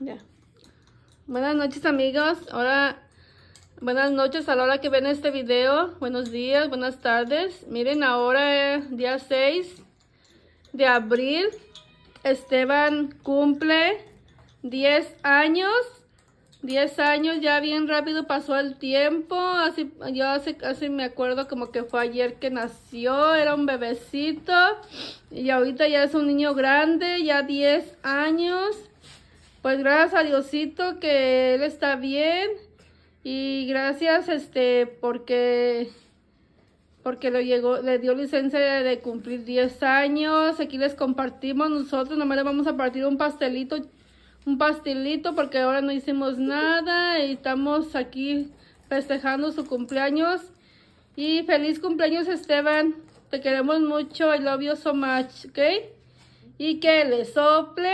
Ya. Buenas noches amigos. Ahora, buenas noches a la hora que ven este video. Buenos días, buenas tardes. Miren, ahora es día 6 de abril. Esteban cumple 10 años. 10 años, ya bien rápido pasó el tiempo. Así, yo hace, así me acuerdo como que fue ayer que nació, era un bebecito. Y ahorita ya es un niño grande, ya 10 años. Pues gracias a Diosito que él está bien y gracias este porque porque lo llegó, le dio licencia de cumplir 10 años. Aquí les compartimos nosotros, nomás le vamos a partir un pastelito, un pastelito porque ahora no hicimos nada y estamos aquí festejando su cumpleaños. Y feliz cumpleaños Esteban, te queremos mucho, I love you so much, ¿ok? Y que le sople